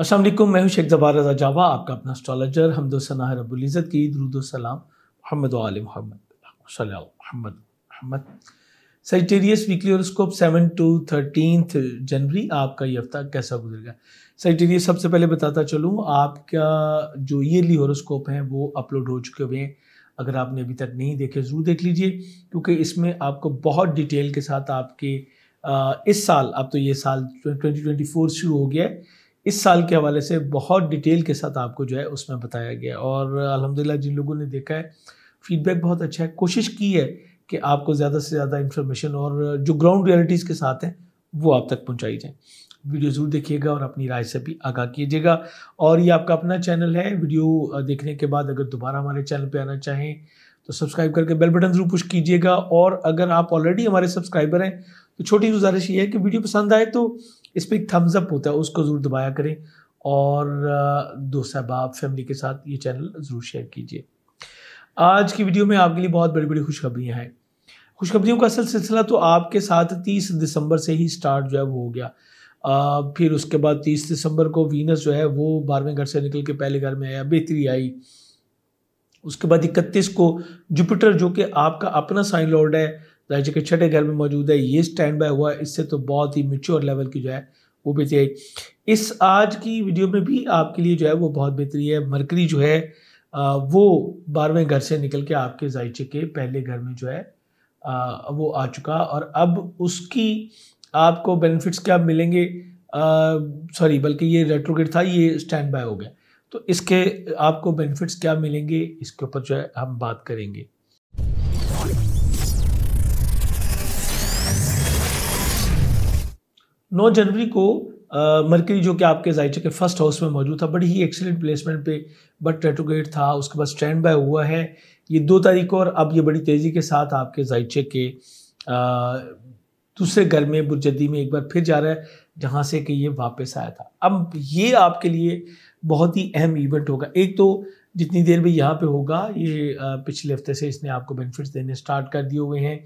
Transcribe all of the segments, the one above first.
असलम मैं हूं शेख जबार रजा जावा आपका अपना स्ट्रॉलर हमदोसना रबुल्ज़त की दरुदोसलाम मोहम्मद आल Muhammad Muhammad Muhammad Sagittarius weekly horoscope seven to thirteen जनवरी आपका ये हफ्ता कैसा गुजरेगा सजटेरियस सबसे पहले बताता चलूँ आपका जो ईयरली हॉरोस्कोप हैं वो अपलोड हो चुके हुए हैं अगर आपने अभी तक नहीं देखे ज़रूर देख लीजिए क्योंकि इसमें आपको बहुत डिटेल के साथ आपके इस साल अब तो ये साल ट्वेंटी ट्वेंटी फोर शुरू हो गया है इस साल के हवाले से बहुत डिटेल के साथ आपको जो है उसमें बताया गया और अलहमदिल्ला जिन लोगों ने देखा है फीडबैक बहुत अच्छा है कोशिश की है कि आपको ज़्यादा से ज़्यादा इन्फॉर्मेशन और जो ग्राउंड रियलिटीज़ के साथ हैं वो आप तक पहुँचाई जाए वीडियो ज़रूर देखिएगा और अपनी राय से भी आगाह कीजिएगा और ये आपका अपना चैनल है वीडियो देखने के बाद अगर दोबारा हमारे चैनल पर आना चाहें तो सब्सक्राइब करके बेल बटन ज़रूर पुश कीजिएगा और अगर आप ऑलरेडी हमारे सब्सक्राइबर हैं तो छोटी गुजारिश ये है कि वीडियो पसंद आए तो इस पर एक थम्स अप होता है उसको ज़रूर दबाया करें और दोस्त अहबाब फैमिली के साथ ये चैनल ज़रूर शेयर कीजिए आज की वीडियो में आपके लिए बहुत बड़ी बड़ी खुशखबरियाँ हैं खुशखबरियों का असल सिलसिला तो आपके साथ तीस दिसंबर से ही स्टार्ट जो है वो हो गया आ, फिर उसके बाद तीस दिसंबर को वीनस जो है वो बारहवें घर से निकल के पहले घर में आया बेहतरी आई उसके बाद इकतीस को जुपिटर जो कि आपका अपना साइन लॉर्ड है राज्य के छठे घर में मौजूद है ये स्टैंड बाय हुआ इससे तो बहुत ही मिच्योर लेवल की जो है वो बेहतरी इस आज की वीडियो में भी आपके लिए जो है वो बहुत बेहतरी है मरकरी जो है वो बारहवें घर से निकल के आपके जायचे के पहले घर में जो है वो आ चुका और अब उसकी आपको बेनिफिट्स क्या मिलेंगे सॉरी बल्कि ये रेट्रोगेट था ये स्टैंड बाय हो गया तो इसके आपको बेनिफिट्स क्या मिलेंगे इसके ऊपर जो है हम बात करेंगे नौ जनवरी को मरकरी जो कि आपके जायचे के फर्स्ट हाउस में मौजूद था बड़ी ही एक्सीलेंट प्लेसमेंट पे बट रेट्रोग्रेड था उसके बाद स्टैंड बाय हुआ है ये दो तारीख को और अब ये बड़ी तेज़ी के साथ आपके जायचे के दूसरे घर में बुरजदी में एक बार फिर जा रहा है जहाँ से कि ये वापस आया था अब ये आपके लिए बहुत ही अहम इवेंट होगा एक तो जितनी देर भी यहाँ पे होगा ये पिछले हफ्ते से इसने आपको बेनिफिट्स देने स्टार्ट कर दिए हुए हैं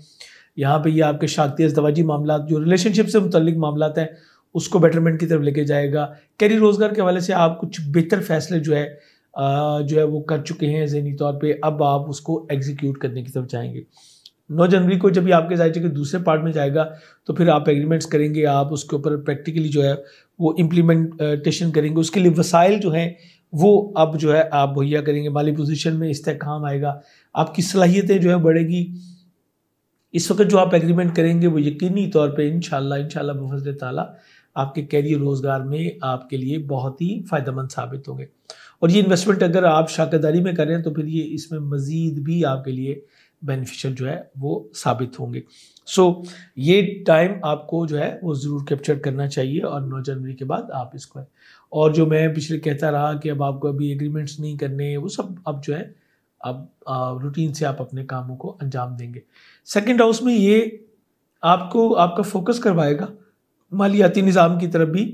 यहाँ पे ये आपके शादती दवाजी मामला जो रिलेशनशिप से मुतलिक मामला हैं उसको बेटरमेंट की तरफ लेके जाएगा कैरियर रोज़गार के हवाले से आप कुछ बेहतर फैसले जो है आ, जो है वो कर चुके हैं जहनी तौर पर अब आप उसको एग्जीक्यूट करने की तरफ जाएंगे नौ जनवरी को जब ये आपके जाए के दूसरे पार्ट में जाएगा तो फिर आप एग्रीमेंट्स करेंगे आप उसके ऊपर प्रैक्टिकली जो है वो इम्प्लीमेंटेशन करेंगे उसके लिए वसाइल जो हैं वो अब जो है आप मुहैया करेंगे माली पोजीशन में इस्तेकाम आएगा आपकी सलाहियतें जो है बढ़ेगी इस वक्त जो आप एग्रीमेंट करेंगे वो यकीनी तौर पर इन शाला बफजल ताला आपके कैरियर रोज़गार में आपके लिए बहुत ही फ़ायदेमंद साबित होंगे और ये इन्वेस्टमेंट अगर आप शाकदारी में करें तो फिर ये इसमें मज़ीद भी आपके लिए बेनिफिशियल जो है वो साबित होंगे सो so, ये टाइम आपको जो है वो ज़रूर कैप्चर करना चाहिए और नौ जनवरी के बाद आप इसको और जो मैं पिछले कहता रहा कि अब आपको अभी एग्रीमेंट्स नहीं करने वो सब अब जो है अब रूटीन से आप अपने कामों को अंजाम देंगे सेकेंड हाउस में ये आपको आपका फोकस करवाएगा मालियाती निज़ाम की तरफ भी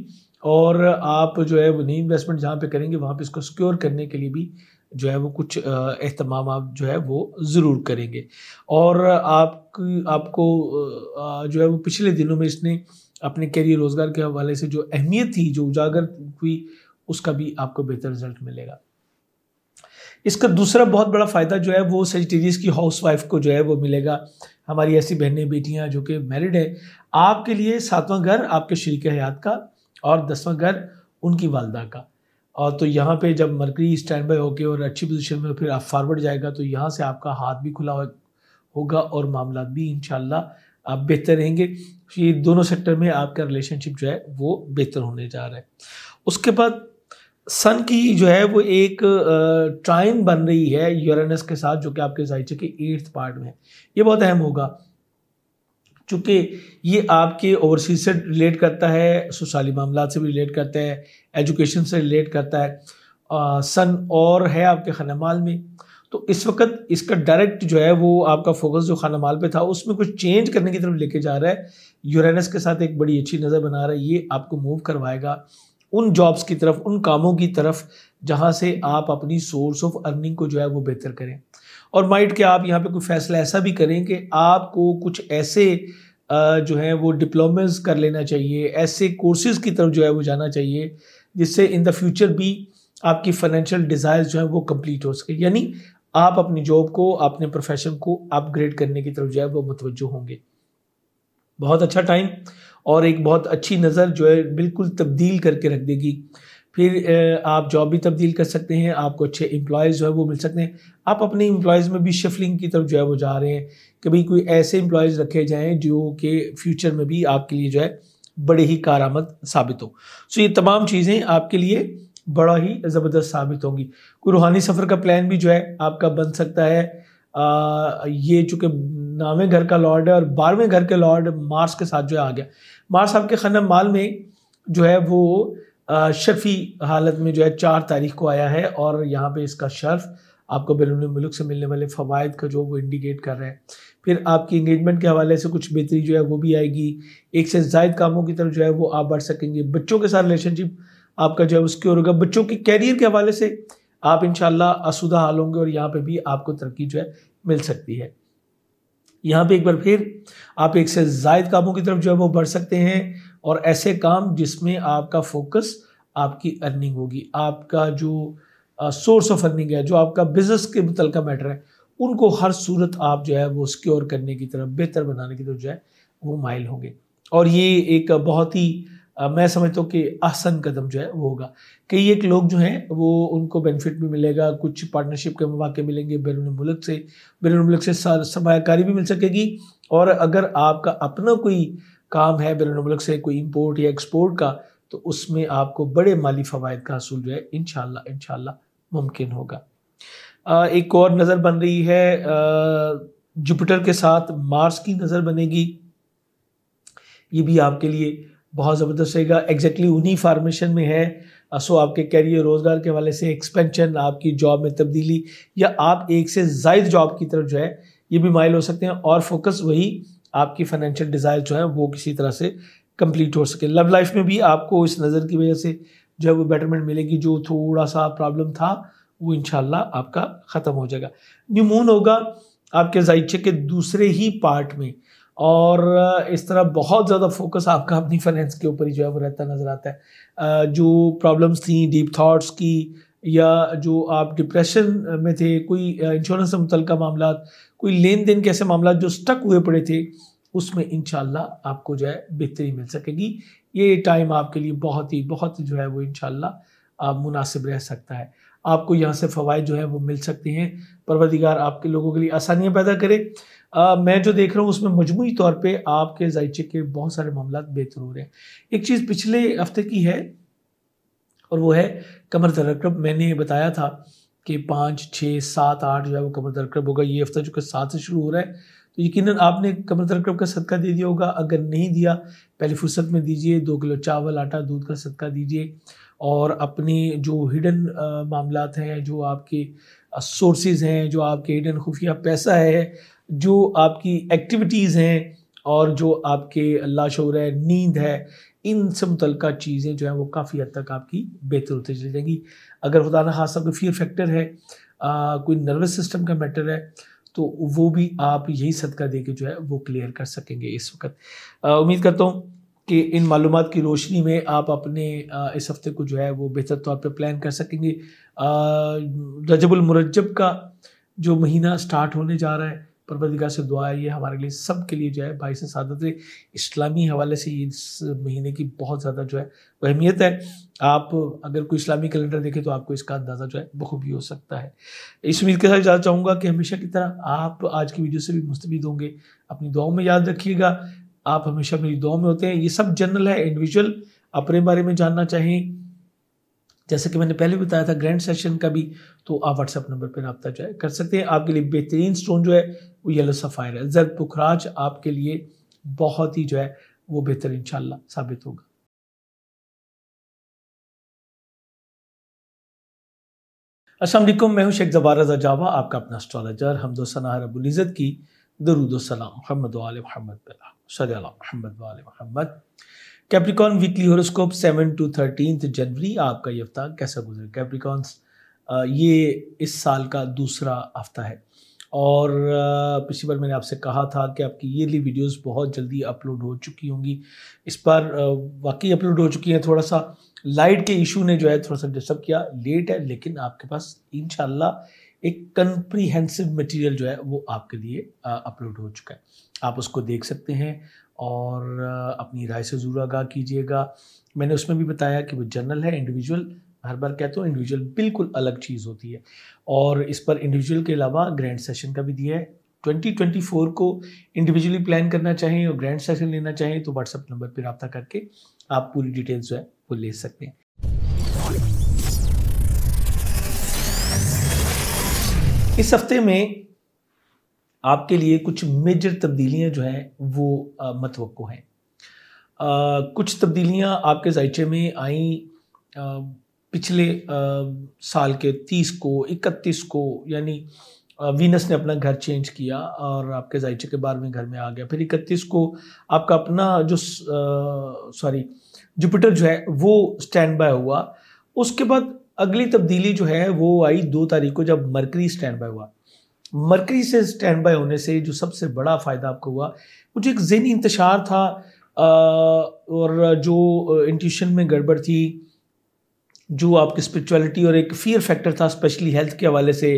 और आप जो है वो नई इन्वेस्टमेंट जहाँ पे करेंगे वहाँ पे इसको सिक्योर करने के लिए भी जो है वो कुछ अहतमाम आप जो है वो ज़रूर करेंगे और आप आपको जो है वो पिछले दिनों में इसने अपने कैरियर रोज़गार के हवाले से जो अहमियत थी जो उजागर हुई उसका भी आपको बेहतर रिजल्ट मिलेगा इसका दूसरा बहुत बड़ा फ़ायदा जो है वो सेजिटेरियस की हाउस वाइफ को जो है वो मिलेगा हमारी ऐसी बहनें बेटियां जो कि मैरिड हैं आपके लिए सातवां घर आपके शरीक हयात का और दसवां घर उनकी वालदा का और तो यहाँ पे जब मरकरी स्टैंड बाई होकर और अच्छी पोजीशन में फिर आप फॉरवर्ड जाएगा तो यहाँ से आपका हाथ भी खुला होगा और मामला भी इन आप बेहतर रहेंगे ये दोनों सेक्टर में आपका रिलेशनशिप जो है वो बेहतर होने जा रहा है उसके बाद सन की जो है वो एक ट्राइन बन रही है यूरेनस के साथ जो कि आपके जायचे के एट्थ पार्ट में ये बहुत अहम होगा चूंकि ये आपके ओवरसीज से रिलेट करता है सोशाली मामला से भी रिलेट करता है एजुकेशन से रिलेट करता है आ, सन और है आपके खानामाल में तो इस वक्त इसका डायरेक्ट जो है वो आपका फोकस जो खाना माल पे था उसमें कुछ चेंज करने की तरफ लेके जा रहा है यूरेनस के साथ एक बड़ी अच्छी नज़र बना रहा है ये आपको मूव करवाएगा उन जॉब्स की तरफ उन कामों की तरफ जहाँ से आप अपनी सोर्स ऑफ अर्निंग को जो है वो बेहतर करें और माइट के आप यहाँ पे कोई फैसला ऐसा भी करें कि आपको कुछ ऐसे जो है वो डिप्लोमेज कर लेना चाहिए ऐसे कोर्सेज की तरफ जो है वो जाना चाहिए जिससे इन द फ्यूचर भी आपकी फाइनेंशियल डिज़ायर जो है वो कंप्लीट हो सके यानी आप अपनी जॉब को अपने प्रोफेशन को अपग्रेड करने की तरफ जो है वो मुतवजो होंगे बहुत अच्छा टाइम और एक बहुत अच्छी नज़र जो है बिल्कुल तब्दील करके रख देगी फिर आप जॉब भी तब्दील कर सकते हैं आपको अच्छे एम्प्लॉयज़ जो है वो मिल सकते हैं आप अपने एम्प्लॉयज़ में भी शिफलिंग की तरफ जो है वो जा रहे हैं कि भाई कोई ऐसे एम्प्लॉयज़ रखे जाएँ जो कि फ्यूचर में भी आपके लिए जो है बड़े ही कारामद साबित हो सो ये तमाम चीज़ें आपके लिए बड़ा ही ज़बरदस्त साबित होंगी कोई रूहानी सफ़र का प्लान भी जो है आपका बन सकता है आ, ये चूँकि नावें घर का लॉर्ड है और बारहवें घर के लॉर्ड मार्स के साथ जो है आ गया मार्स आपके खन माल में जो है वो शफी हालत में जो है चार तारीख को आया है और यहाँ पे इसका शर्फ आपको बैरून मुल्क से मिलने वाले फ़वाद का जो वो इंडिकेट कर रहे हैं फिर आपकी इंगेजमेंट के हवाले से कुछ बेहतरी जो है वो भी आएगी एक से जायद कामों की तरफ जो है वो आप बढ़ सकेंगे बच्चों के साथ रिलेशनशिप आपका जो है उसकी और होगा बच्चों के कैरियर के हवाले से आप इन आसुदा हाल होंगे और यहाँ पर भी आपको तरक्की जो है मिल सकती है यहाँ पे एक बार फिर आप एक से जायद कामों की तरफ जो है वो बढ़ सकते हैं और ऐसे काम जिसमें आपका फोकस आपकी अर्निंग होगी आपका जो सोर्स ऑफ अर्निंग है जो आपका बिजनेस के मुतल का मैटर है उनको हर सूरत आप जो है वो सिक्योर करने की तरफ बेहतर बनाने की तरफ जो है वो माइल होंगे और ये एक बहुत ही मैं समझता हूँ कि आसन कदम जो है वो होगा कई एक लोग जो हैं वो उनको बेनिफिट भी मिलेगा कुछ पार्टनरशिप के मौके मिलेंगे बैरून मुल्क से बैरून मुल्क से सरमाकारी भी मिल सकेगी और अगर आपका अपना कोई काम है बैरून मुल्क से कोई इम्पोर्ट या एक्सपोर्ट का तो उसमें आपको बड़े माली फवायद का असूल जो है इन शाला मुमकिन होगा एक और नज़र बन रही है जुपिटर के साथ मार्स की नज़र बनेगी ये भी आपके लिए बहुत ज़बरदस्त रहेगा एग्जैक्टली उन्हीं फार्मेशन में है सो uh, आपके कैरियर रोज़गार के हवाले से एक्सपेंशन आपकी जॉब में तब्दीली या आप एक से जायद जॉब की तरफ जो है ये भी माइल हो सकते हैं और फोकस वही आपकी फाइनेंशियल डिज़ायर जो है वो किसी तरह से कंप्लीट हो सके लव लाइफ में भी आपको इस नज़र की वजह से जो है वो बेटरमेंट मिलेगी जो थोड़ा सा प्रॉब्लम था वो इन आपका ख़त्म हो जाएगा न्यू मून होगा आपके जायचे के दूसरे ही पार्ट में और इस तरह बहुत ज़्यादा फोकस आपका अपनी फाइनेंस के ऊपर ही जो है वो रहता नज़र आता है जो प्रॉब्लम्स थी डीप थाट्स की या जो आप डिप्रेशन में थे कोई इंश्योरेंस से मुतल मामला कोई लेन देन के ऐसे मामला जो स्टक हुए पड़े थे उसमें इन आपको जो है बेहतरी मिल सकेगी ये टाइम आपके लिए बहुत ही बहुत जो है वो इन आप मुनासिब रह सकता है आपको यहाँ से फ़वाद जो है वो मिल सकते हैं परवरदिगार आपके लोगों के लिए आसानियाँ पैदा करें आ, मैं जो देख रहा हूँ उसमें मजमू तौर पर आपके जायचे के बहुत सारे मामला बेहतर हो रहे हैं एक चीज़ पिछले हफ्ते की है और वो है कमर तरकब मैंने बताया था कि पाँच छः सात आठ जो है वो कमर तरकब होगा ये हफ्ता जो कि सात से शुरू हो रहा है तो यकीन आपने कमर तरकब का सदका दे दिया होगा अगर नहीं दिया पहले फुर्सत में दीजिए दो किलो चावल आटा दूध का सदका दीजिए और अपने जो हिडन मामला हैं जो आपके सोर्सेज हैं जो आपके हिडन खुफिया पैसा है जो आपकी एक्टिविटीज़ हैं और जो आपके अल्लाह शोर है नींद है इन से मुतलका चीज़ें जो हैं वो काफ़ी हद तक आपकी बेहतर होती चली जाएंगी अगर खुदा न खासा कोई फियर फैक्टर है आ, कोई नर्वस सिस्टम का मैटर है तो वो भी आप यही सदका दे के जो है वो क्लियर कर सकेंगे इस वक्त उम्मीद करता हूँ कि इन मालूम की रोशनी में आप अपने आ, इस हफ्ते को जो है वो बेहतर तौर पर प्लान कर सकेंगे रजबुलमरजब का जो महीना स्टार्ट होने जा रहा है परवरदिगार से दुआ है ये हमारे लिए सब के लिए जो है भाई से सादत इस्लामी हवाले से ये इस महीने की बहुत ज़्यादा जो है वो अहमियत है आप अगर कोई इस्लामी कैलेंडर देखें तो आपको इसका अंदाज़ा जो है बखूबी हो सकता है इस उम्मीद के साथ जाना चाहूँगा कि हमेशा की तरह आप आज की वीडियो से भी मुस्तफ़ होंगे अपनी दुआओं में याद रखिएगा आप हमेशा मेरी दुआ में होते हैं ये सब जनरल है इंडिविजुअल अपने बारे में जानना चाहें जैसे कि मैंने पहले बताया था ग्रैंड सेशन का भी तो आप व्हाट्सएप नंबर पर रबता जो है कर सकते हैं आपके लिए बेहतरीन स्टोन जो है वो येलो सफ़ायर है जर पुखराज आपके लिए बहुत ही जो है वो बेहतर इन साबित होगा असल मैं हूं शेख जबारजा जावा आपका अपना स्ट्रॉलॉजर हमदो सना रबुलज़त की दरुदोसलाम महमद वाल मोहम्मद महमद वाल Muhammad Capricorn weekly horoscope seven to thirteen जनवरी आपका ये हफ्ता कैसा गुजरे कैप्रिकॉन्स ये इस साल का दूसरा हफ्ता है और पिछली बार मैंने आपसे कहा था कि आपकी ईयरली वीडियोस बहुत जल्दी अपलोड हो चुकी होंगी इस बार वाकई अपलोड हो चुकी हैं थोड़ा सा लाइट के इशू ने जो है थोड़ा सा डिस्टर्ब किया लेट है लेकिन आपके पास इन एक कंप्रीहेंसिव मटेरियल जो है वो आपके लिए अपलोड हो चुका है आप उसको देख सकते हैं और अपनी राय से ज़रूर आगाह कीजिएगा मैंने उसमें भी बताया कि वो जनरल है इंडिविजुअल हर बार कहते हूँ इंडिविजुअल बिल्कुल अलग चीज़ होती है और इस पर इंडिविजुअल के अलावा ग्रैंड सेशन का भी दिया है 2024 को इंडिविजुअली प्लान करना चाहिए और ग्रैंड सेशन लेना चाहें तो व्हाट्सएप नंबर पर रबा करके आप पूरी डिटेल्स जो है वो ले सकते हैं इस हफ्ते में आपके लिए कुछ मेजर तब्दीलियाँ जो हैं वो मतव हैं कुछ तब्दीलियां आपके जायचे में आई पिछले साल के तीस को इकतीस को यानी वीनस ने अपना घर चेंज किया और आपके जायचे के बारहवें घर में आ गया फिर इकतीस को आपका अपना जो सॉरी जुपिटर जो है वो स्टैंड बाय हुआ उसके बाद अगली तब्दीली जो है वो आई दो तारीख को जब मरकरी स्टैंड बाय हुआ मरकरी से स्टैंड बाय होने से जो सबसे बड़ा फ़ायदा आपको हुआ मुझे एक जहनी इंतशार था और जो इंट्यूशन में गड़बड़ थी जो आपकी स्पिरिचुअलिटी और एक फियर फैक्टर था स्पेशली हेल्थ के हवाले से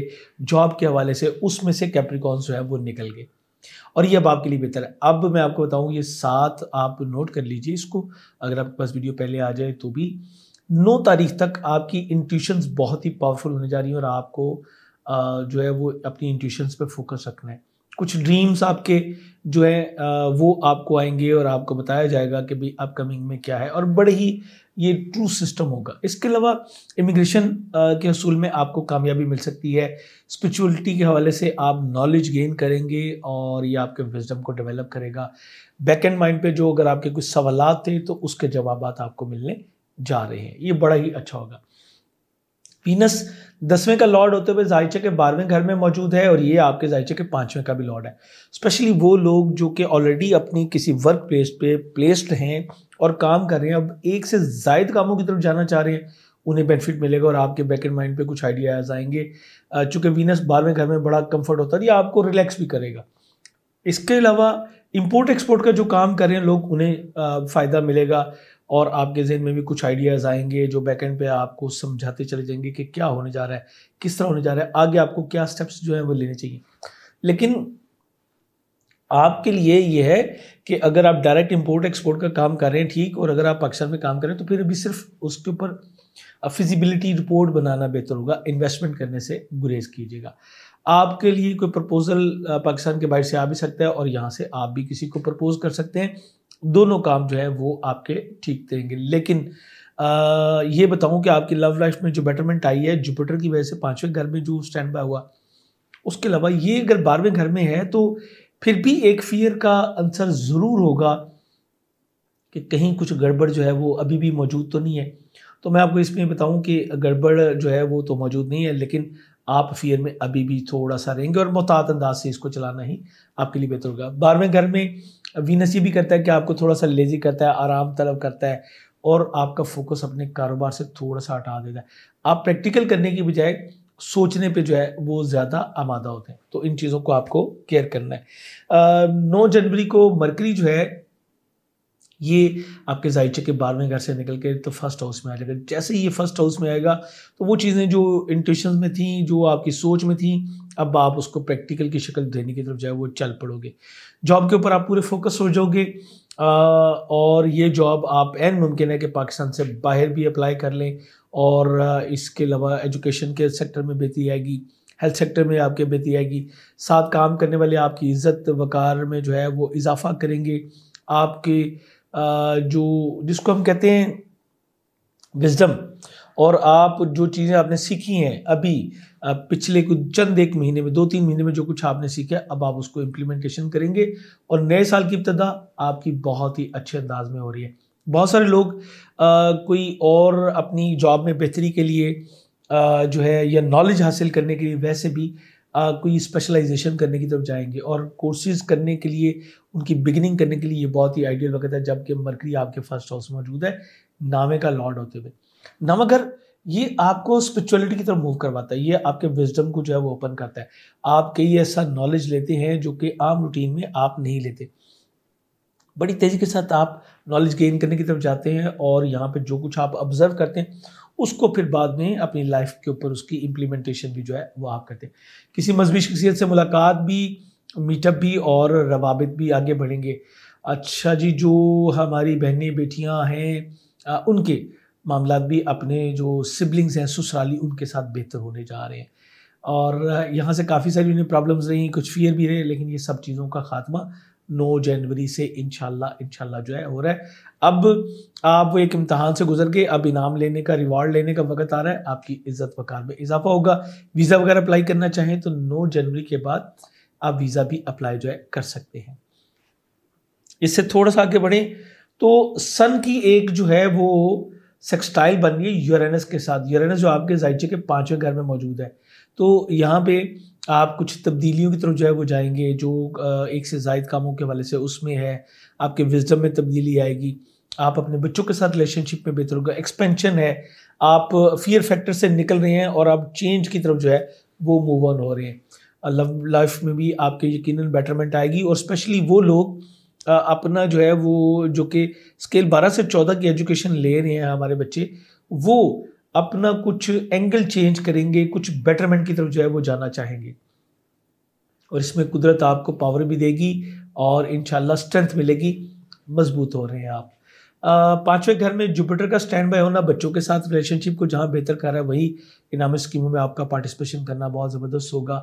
जॉब के हवाले से उसमें से कैप्रिकॉन्स जो है वो निकल गए और ये अब आपके लिए बेहतर है अब मैं आपको बताऊँ ये सात आप नोट कर लीजिए इसको अगर आपके पास वीडियो पहले आ जाए तो भी नौ तारीख तक आपकी इंट्यूशंस बहुत ही पावरफुल होने जा रही हैं और आपको जो है वो अपनी इंट्यूशंस पे फोकस रखना है कुछ ड्रीम्स आपके जो है वो आपको आएंगे और आपको बताया जाएगा कि भाई अपकमिंग में क्या है और बड़े ही ये ट्रू सिस्टम होगा इसके अलावा इमिग्रेशन के असूल में आपको कामयाबी मिल सकती है स्पिरिचुअलिटी के हवाले से आप नॉलेज गेन करेंगे और ये आपके विजडम को डेवलप करेगा बैक एंड माइंड पे जो अगर आपके कुछ सवाल थे तो उसके जवाब आपको मिलने जा रहे हैं ये बड़ा ही अच्छा होगा पीनस दसवें का लॉर्ड होते हुए जायचे के बारहवें घर में मौजूद है और ये आपके जायचे के पाँचवें का भी लॉर्ड है स्पेशली वो लोग जो कि ऑलरेडी अपनी किसी वर्क प्लेस पे प्लेस्ड हैं और काम कर रहे हैं अब एक से जायद कामों की तरफ जाना चाह रहे हैं उन्हें बेनिफिट मिलेगा और आपके बैक एंड माइंड पे कुछ आइडियाज आएंगे चूँकि वीनस बारहवें घर में बड़ा कंफर्ट होता है ये आपको रिलैक्स भी करेगा इसके अलावा इम्पोर्ट एक्सपोर्ट का जो काम कर रहे हैं लोग उन्हें फ़ायदा मिलेगा और आपके जहन में भी कुछ आइडियाज़ आएंगे जो बैकेंड पे आपको समझाते चले जाएंगे कि क्या होने जा रहा है किस तरह होने जा रहा है आगे आपको क्या स्टेप्स जो है वो लेने चाहिए लेकिन आपके लिए ये है कि अगर आप डायरेक्ट इंपोर्ट एक्सपोर्ट का काम कर रहे हैं ठीक और अगर आप पाकिस्तान में काम करें तो फिर अभी सिर्फ उसके ऊपर फिजिबिलिटी रिपोर्ट बनाना बेहतर होगा इन्वेस्टमेंट करने से गुरेज कीजिएगा आपके लिए कोई प्रपोजल पाकिस्तान के बाहर से आ भी सकता है और यहाँ से आप भी किसी को प्रपोज कर सकते हैं दोनों काम जो है वो आपके ठीक देंगे लेकिन आ, ये बताऊं कि आपकी लव लाइफ में जो बेटरमेंट आई है जुपिटर की वजह से पांचवें घर में जो स्टैंड बाय हुआ उसके अलावा ये अगर बारहवें घर में है तो फिर भी एक फियर का आंसर ज़रूर होगा कि कहीं कुछ गड़बड़ जो है वो अभी भी मौजूद तो नहीं है तो मैं आपको इसमें बताऊं कि गड़बड़ जो है वो तो मौजूद नहीं है लेकिन आप फियर में अभी भी थोड़ा सा रहेंगे और मोहतात अंदाज से इसको चलाना ही आपके लिए बेहतर होगा बारहवें घर में वीनस ये भी करता है कि आपको थोड़ा सा लेजी करता है आराम तलब करता है और आपका फोकस अपने कारोबार से थोड़ा सा हटा देता है आप प्रैक्टिकल करने की बजाय सोचने पे जो है वो ज़्यादा आमादा होते हैं तो इन चीज़ों को आपको केयर करना है नौ जनवरी को मरकरी जो है ये आपके जायचे के बारहवें घर से निकल के तो फर्स्ट हाउस में आ जाएगा जैसे ही ये फर्स्ट हाउस में आएगा तो वो चीज़ें जो इंट्यूशन में थी जो आपकी सोच में थी अब आप उसको प्रैक्टिकल की शक्ल देने की तरफ जाए वो चल पड़ोगे जॉब के ऊपर आप पूरे फोकस हो जाओगे और ये जॉब आप एन मुमकिन है कि पाकिस्तान से बाहर भी अप्लाई कर लें और इसके अलावा एजुकेशन के सेक्टर में बेहतरी आएगी हेल्थ सेक्टर में आपके बेहतरी आएगी साथ काम करने वाले आपकी इज़्ज़त वकार में जो है वो इजाफा करेंगे आपके जो जिसको हम कहते हैं विजडम और आप जो चीज़ें आपने सीखी हैं अभी पिछले कुछ चंद एक महीने में दो तीन महीने में जो कुछ आपने सीखा अब आप उसको इम्प्लीमेंटेशन करेंगे और नए साल की इब्तदा आपकी बहुत ही अच्छे अंदाज में हो रही है बहुत सारे लोग आ, कोई और अपनी जॉब में बेहतरी के लिए आ, जो है या नॉलेज हासिल करने के लिए वैसे भी आ, कोई स्पेशलाइजेशन करने की तरफ जाएंगे और कोर्सेज करने के लिए उनकी बिगिनिंग करने के लिए ये बहुत ही आइडियल वक्त है जबकि मरकरी आपके फर्स्ट हाउस मौजूद है नामे का लॉर्ड होते हुए नमगर ये आपको स्पिरिचुअलिटी की तरफ मूव करवाता है ये आपके विजडम को जो है वो ओपन करता है आप कई ऐसा नॉलेज लेते हैं जो कि आम रूटीन में आप नहीं लेते बड़ी तेज़ी के साथ आप नॉलेज गेन करने की तरफ जाते हैं और यहाँ पे जो कुछ आप ऑब्जर्व करते हैं उसको फिर बाद में अपनी लाइफ के ऊपर उसकी इम्प्लीमेंटेशन भी जो है वो आप करते हैं किसी मजहबी शख्सियत से मुलाकात भी मीटअप भी और रवाबित भी आगे बढ़ेंगे अच्छा जी जो हमारी बहनें बेटियाँ हैं उनके मामला भी अपने जो सिबलिंग्स हैं ससुराली उनके साथ बेहतर होने जा रहे हैं और यहाँ से काफ़ी सारी उन्हें प्रॉब्लम्स रही कुछ फियर भी रहे लेकिन ये सब चीज़ों का खात्मा नौ जनवरी से इनशाला इनशाला जो है हो रहा है अब आप वो एक इम्तहान से गुजर के अब इनाम लेने का रिवार्ड लेने का वक्त आ रहा है आपकी इज्जत वकार में इजाफा होगा वीज़ा वगैरह अप्लाई करना चाहें तो नौ जनवरी के बाद आप वीज़ा भी अप्लाई जो है कर सकते हैं इससे थोड़ा सा आगे बढ़ें तो सन की एक जो है वो सेक्सटाइल बन रही है यूरेनस के साथ यूरेनस जो आपके जायचे के पाँचवें घर में मौजूद है तो यहाँ पे आप कुछ तब्दीलियों की तरफ जो है वो जाएंगे जो एक से जायद कामों के हवाले से उसमें है आपके विजडम में तब्दीली आएगी आप अपने बच्चों के साथ रिलेशनशिप में बेहतर होगा एक्सपेंशन है आप फियर फैक्टर से निकल रहे हैं और आप चेंज की तरफ जो है वो मूव ऑन हो रहे हैं लव लाइफ में भी आपके यकीन बेटरमेंट आएगी और स्पेशली वो लोग अपना जो है वो जो कि स्केल 12 से 14 की एजुकेशन ले रहे हैं हमारे बच्चे वो अपना कुछ एंगल चेंज करेंगे कुछ बेटरमेंट की तरफ जो है वो जाना चाहेंगे और इसमें कुदरत आपको पावर भी देगी और इन स्ट्रेंथ मिलेगी मजबूत हो रहे हैं आप पांचवें घर में जुपिटर का स्टैंड बाय होना बच्चों के साथ रिलेशनशिप को जहां बेहतर कर रहा है वही इनामी स्कीमों में आपका पार्टिसिपेशन करना बहुत ज़बरदस्त होगा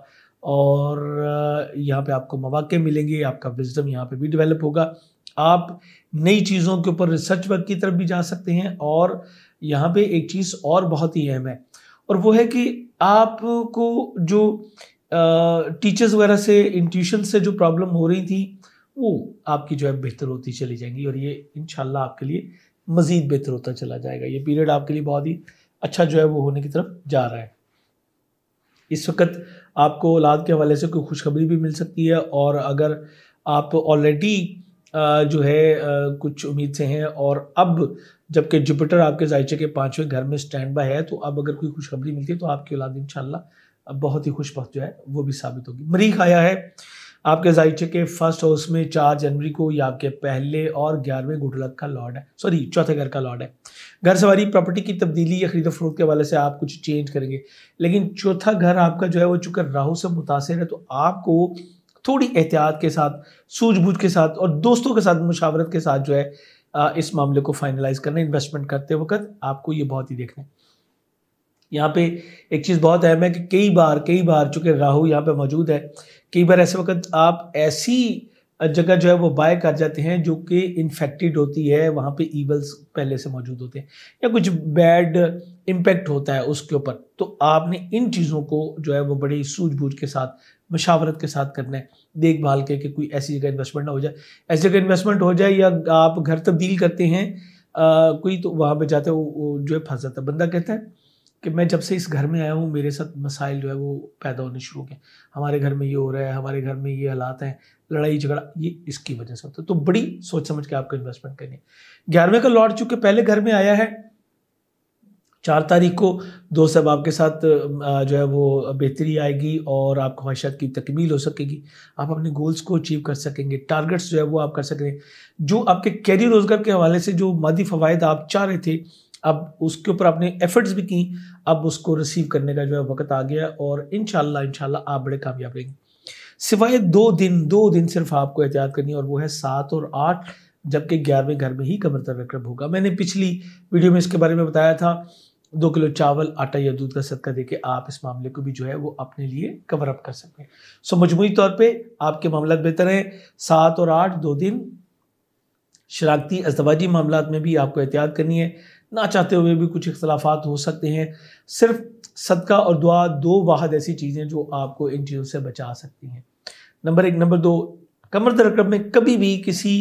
और यहाँ पे आपको मौाक़े मिलेंगे आपका विजडम यहाँ पे भी डेवलप होगा आप नई चीज़ों के ऊपर रिसर्च वर्क की तरफ भी जा सकते हैं और यहाँ पे एक चीज़ और बहुत ही अहम है और वो है कि आपको जो टीचर्स वगैरह से इंट्यूशन से जो प्रॉब्लम हो रही थी वो आपकी जो है बेहतर होती चली जाएंगी और ये इन आपके लिए मज़ीद बेहतर होता चला जाएगा ये पीरियड आपके लिए बहुत ही अच्छा जो है वो होने की तरफ जा रहा है इस वक्त आपको औलाद के हवाले से कोई खुशखबरी भी मिल सकती है और अगर आप ऑलरेडी जो है कुछ उम्मीद से हैं और अब जबकि जुपिटर आपके जायचे के पाँचवें घर में स्टैंड बाय है तो अब अगर कोई खुशखबरी मिलती है तो आपकी औलाद इन बहुत ही खुशबक जो है वो भी साबित होगी मरीख आया है आपके जायचे के फर्स्ट हाउस में चार जनवरी को या आपके पहले और ग्यारहवें गुडलक का लॉर्ड है सॉरी चौथे घर का लॉर्ड है घर सवारी प्रॉपर्टी की तब्दीली या खरीदो फरोख के हवाले से आप कुछ चेंज करेंगे लेकिन चौथा घर आपका जो है वो चूँकि राहु से मुतासर है तो आपको थोड़ी एहतियात के साथ सूझबूझ के साथ और दोस्तों के साथ मुशावरत के साथ जो है इस मामले को फाइनलाइज करना इन्वेस्टमेंट करते वक्त आपको ये बहुत ही देखना है यहाँ पे एक चीज़ बहुत अहम है कि कई बार कई बार चूँकि राहु यहाँ पे मौजूद है कई बार ऐसे वक्त आप ऐसी जगह जो है वो बाय कर जाते हैं जो कि इन्फेक्टेड होती है वहाँ पे ईवल्स पहले से मौजूद होते हैं या कुछ बैड इम्पैक्ट होता है उसके ऊपर तो आपने इन चीज़ों को जो है वो बड़ी सूझबूझ के साथ मशावरत के साथ करना है देखभाल के कि कोई ऐसी जगह इन्वेस्टमेंट ना हो जाए ऐसी जगह इन्वेस्टमेंट हो जाए या आप घर तब्दील करते हैं आ, कोई तो वहाँ पर जाते हो जो है फंस जाता है बंदा कहता है कि मैं जब से इस घर में आया हूँ मेरे साथ मसाइल जो है वो पैदा होने शुरू हो गए हमारे घर में ये हो रहा है हमारे घर में ये हालात हैं लड़ाई झगड़ा ये इसकी वजह से होता है तो बड़ी सोच समझ के आपको इन्वेस्टमेंट करनी है ग्यारहवें का लॉर्ड चूंकि पहले घर में आया है चार तारीख को दो सब आपके साथ जो है वो बेहतरी आएगी और आप ख्वाहिशात की तकमील हो सकेगी आप अपने गोल्स को अचीव कर सकेंगे टारगेट्स जो है वो आप कर सकेंगे जो आपके कैरियर रोजगार के हवाले से जो मादी फ़वाद आप चाह रहे थे अब उसके ऊपर आपने एफर्ट्स भी की अब उसको रिसीव करने का जो है वक्त आ गया और इन शाह आप बड़े कामयाब रहेंगे सिवाय दो दिन दो दिन सिर्फ आपको एहतियात करनी है और वो है सात और आठ जबकि ग्यारहवें घर में ही कमर तरकरब होगा मैंने पिछली वीडियो में इसके बारे में बताया था दो किलो चावल आटा या दूध का सदका देके आप इस मामले को भी जो है वो अपने लिए कवर अप कर सकते हैं सो मजमू तौर पर आपके मामला बेहतर हैं सात और आठ दो दिन शराखती अजवाजी मामला में भी आपको एहतियात करनी है ना चाहते हुए भी कुछ इख्तलाफात हो सकते हैं सिर्फ सदका और दुआ दो वाहद ऐसी चीज़ें जो आपको इन चीज़ों से बचा सकती हैं नंबर एक नंबर दो कमर दरकब में कभी भी किसी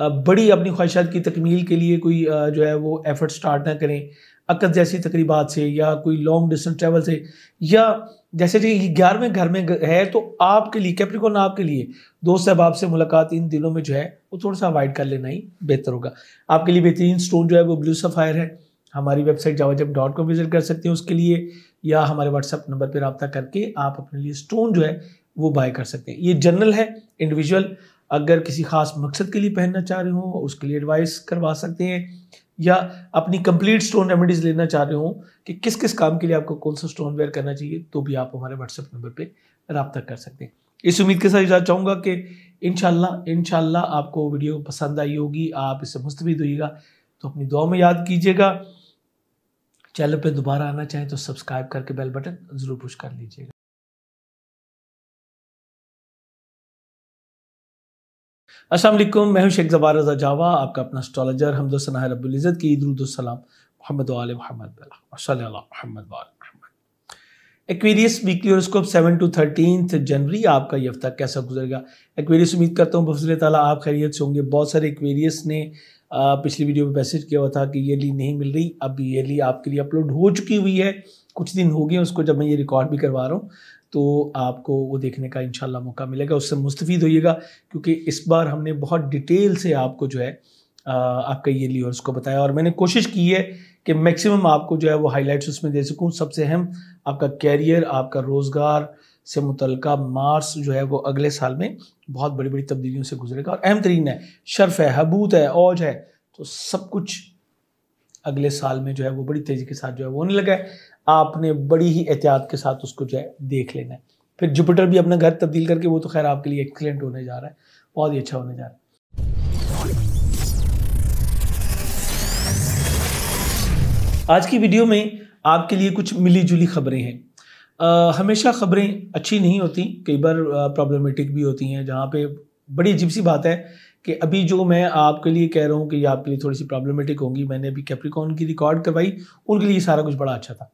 बड़ी अपनी ख्वाहिशात की तकमील के लिए कोई जो है वो एफ़र्ट स्टार्ट ना करें अक्स जैसी तकरीबा से या कोई लॉन्ग डिस्टेंस ट्रैवल से या जैसे कि ग्यारहवें घर में है तो आपके लिए कैप्रिकॉन आपके लिए दोस्त साहब से मुलाकात इन दिनों में जो है वो थोड़ा सा अवॉइड कर लेना ही बेहतर होगा आपके लिए बेहतरीन स्टोन जो है वो ब्लू सफ़ायर है हमारी वेबसाइट जब डॉट कॉम विजिट कर सकते हैं उसके लिए या हमारे व्हाट्सअप नंबर पर रबता करके आप अपने लिए स्टोन जो है वो बाय कर सकते हैं ये जनरल है इंडिविजुअल अगर किसी खास मकसद के लिए पहनना चाह रहे हो उसके लिए एडवाइस करवा सकते हैं या अपनी कंप्लीट स्टोन रेमेडीज लेना चाह रहे हो कि किस किस काम के लिए आपको कौन सा स्टोन वेयर करना चाहिए तो भी आप हमारे व्हाट्सएप नंबर पर रबता कर सकते हैं इस उम्मीद के साथ इजाज़ चाहूँगा कि इन शाह आपको वीडियो पसंद आई होगी आप इससे मुस्तफ़ होइएगा तो अपनी दुआ में याद कीजिएगा चैनल पे दोबारा आना चाहें तो सब्सक्राइब करके बेल बटन ज़रूर पुश कर लीजिएगा असलम मैं हूं शेख जबार रजा जावा आपका अपना स्ट्रॉलॉजर हमदोसना रबुल्ज़त की ईदरुद्दोसलम मोहम्मद वाल Muhammad Muhammad Aquarius weekly horoscope 7 to 13 जनवरी आपका यह हफ्ता कैसा गुजरेगा एक्वेरियस उम्मीद करता हूँ बफजल ताला आप खैरियत से होंगे बहुत सारे एक्वेरियस ने पिछली वीडियो में मैसेज किया हुआ था कि ये ली नहीं मिल रही अब ये ली आपके लिए अपलोड हो चुकी हुई है कुछ दिन हो गए उसको जब मैं ये रिकॉर्ड भी करवा रहा हूँ तो आपको वो देखने का इनशाला मौका मिलेगा उससे मुस्तफ़ी होइएगा क्योंकि इस बार हमने बहुत डिटेल से आपको जो है आपका ये लीवर्स को बताया और मैंने कोशिश की है कि मैक्सिमम आपको जो है वो हाईलाइट्स उसमें दे सकूँ सबसे अहम आपका कैरियर आपका रोज़गार से मुतल मार्स जो है वो अगले साल में बहुत बड़ी बड़ी तब्दीलियों से गुजरेगा और अहम तरीन है शर्फ है हबूत है औज है तो सब कुछ अगले साल में जो है वो बड़ी तेज़ी के साथ जो है वो होने लगा है आपने बड़ी ही एहतियात के साथ उसको जो है देख लेना है फिर जुपिटर भी अपना घर तब्दील करके वो तो खैर आपके लिए एक्सीलेंट होने जा रहा है बहुत ही अच्छा होने जा रहा है आज की वीडियो में आपके लिए कुछ मिली जुली खबरें हैं आ, हमेशा खबरें अच्छी नहीं होती कई बार प्रॉब्लमेटिक भी होती हैं जहाँ पे बड़ी अजीब सी बात है कि अभी जो मैं आपके लिए कह रहा हूँ कि आपके लिए थोड़ी सी प्रॉब्लमेटिक होंगी मैंने अभी कैप्रिकॉन की रिकॉर्ड करवाई उनके लिए सारा कुछ बड़ा अच्छा था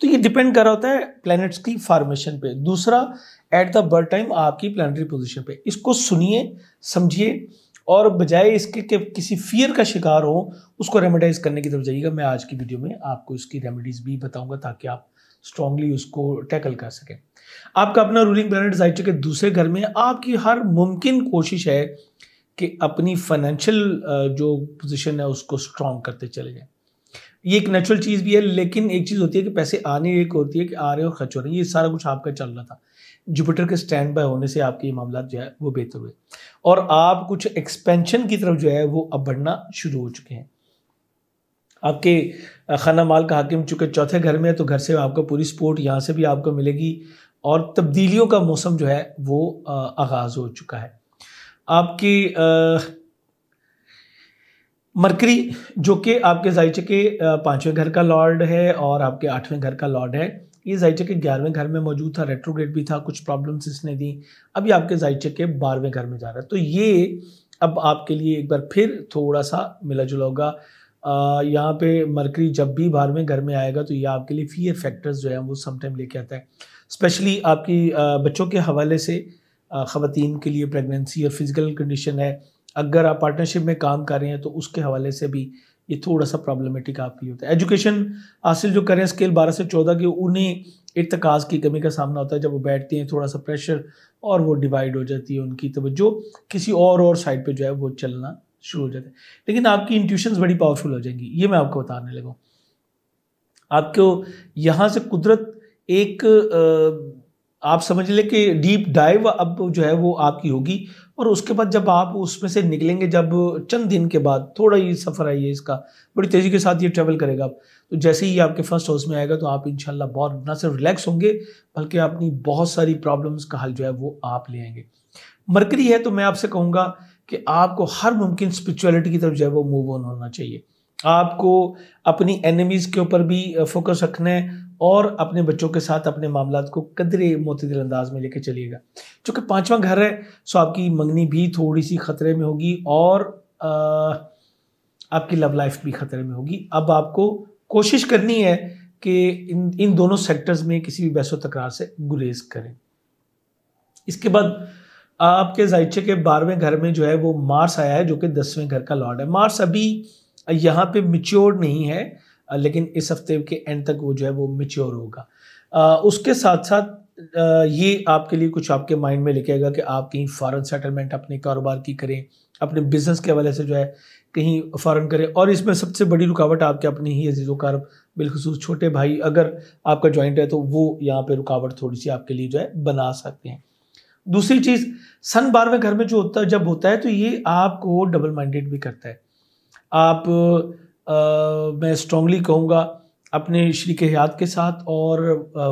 तो ये डिपेंड कर रहा होता है प्लैनेट्स की फॉर्मेशन पे दूसरा एट द बर्थ टाइम आपकी प्लानरी पोजीशन पे इसको सुनिए समझिए और बजाय इसके कि किसी फियर का शिकार हो उसको रेमेडाइज करने की तरफ जाइएगा मैं आज की वीडियो में आपको इसकी रेमेडीज़ भी बताऊंगा ताकि आप स्ट्रांगली उसको टैकल कर सकें आपका अपना रूलिंग प्लानट जाइट के दूसरे घर में आपकी हर मुमकिन कोशिश है कि अपनी फाइनेंशियल जो पोजीशन है उसको स्ट्रॉन्ग करते चले जाएं ये एक नेचुरल चीज़ भी है लेकिन एक चीज़ होती है कि पैसे आने एक होती है कि आ रहे और खर्च हो रहे हैं ये सारा कुछ आपका चल रहा था जुपिटर के स्टैंड बाय होने से आपके ये मामला जो है वो बेहतर हुए और आप कुछ एक्सपेंशन की तरफ जो है वो अब बढ़ना शुरू हो चुके हैं आपके खाना माल का हाकिम चूंकि चौथे घर में है तो घर से आपको पूरी सपोर्ट यहाँ से भी आपको मिलेगी और तब्दीलियों का मौसम जो है वो आगाज़ हो चुका है आपकी मरकरी जो कि आपके जायचे के पांचवें घर का लॉर्ड है और आपके आठवें घर का लॉर्ड है ये जायचे के ग्यारहवें घर में मौजूद था रेट्रोग्रेड भी था कुछ प्रॉब्लम्स इसने दी अब ये आपके जायचे के बारहवें घर में जा रहा है तो ये अब आपके लिए एक बार फिर थोड़ा सा मिला जुला होगा यहाँ पे मरकरी जब भी बारहवें घर में आएगा तो ये आपके लिए फियर फैक्टर्स जो है वो समटाइम लेके आता है स्पेशली आपकी बच्चों के हवाले से ख़वान के लिए प्रेगनेंसी और फिज़िकल कंडीशन है अगर आप पार्टनरशिप में काम कर रहे हैं तो उसके हवाले से भी ये थोड़ा सा प्रॉब्लमेटिक आपके लिए होता है एजुकेशन हासिल जो करें स्केल बारह से चौदह के उन्हें इतकाज की कमी का सामना होता है जब वो बैठते हैं थोड़ा सा प्रेशर और वो डिवाइड हो जाती है उनकी तोज्जो किसी और और साइड पे जो है वो चलना शुरू हो जाता है लेकिन आपकी इंट्यूशन बड़ी पावरफुल हो जाएंगी ये मैं आपको बताने लगा आपको यहाँ से कुदरत एक आप समझ लें कि डीप डाइव अब जो है वो आपकी होगी और उसके बाद जब आप उसमें से निकलेंगे जब चंद दिन के बाद थोड़ा ही सफ़र है इसका बड़ी तेज़ी के साथ ये ट्रैवल करेगा आप तो जैसे ही आपके फर्स्ट हाउस में आएगा तो आप इन बहुत ना सिर्फ रिलैक्स होंगे बल्कि अपनी बहुत सारी प्रॉब्लम्स का हल जो है वो आप ले आएंगे मरकरी है तो मैं आपसे कहूँगा कि आपको हर मुमकिन स्परिचुअलिटी की तरफ जो है वो मूव ऑन होना चाहिए आपको अपनी एनिमीज़ के ऊपर भी फोकस रखना है और अपने बच्चों के साथ अपने मामला को कदरे मोतदिल अंदाज में लेके चलिएगा चूंकि पाँचवा घर है सो तो आपकी मंगनी भी थोड़ी सी खतरे में होगी और आ, आपकी लव लाइफ भी खतरे में होगी अब आपको कोशिश करनी है कि इन इन दोनों सेक्टर्स में किसी भी बहसो तकरार से गुरेज करें इसके बाद आपके जायचे के बारहवें घर में जो है वो मार्स आया है जो कि दसवें घर का लॉर्ड है मार्स अभी यहाँ पे मिच्योर नहीं है लेकिन इस हफ्ते के एंड तक वो जो है वो मिच्योर होगा उसके साथ साथ ये आपके लिए कुछ आपके माइंड में लिखेगा कि आप कहीं फ़ॉरन सेटलमेंट अपने कारोबार की करें अपने बिजनेस के हवाले से जो है कहीं फ़ॉरन करें और इसमें सबसे बड़ी रुकावट आपके अपने ही अजीज़ कार बिलखसूस छोटे भाई अगर आपका जॉइंट है तो वो यहाँ पर रुकावट थोड़ी सी आपके लिए जो है बना सकते हैं दूसरी चीज़ सन बारहवें घर में जो होता है जब होता है तो ये आपको डबल माइंडेड भी करता है आप मैं स्ट्रांगली कहूँगा अपने के हयात के साथ और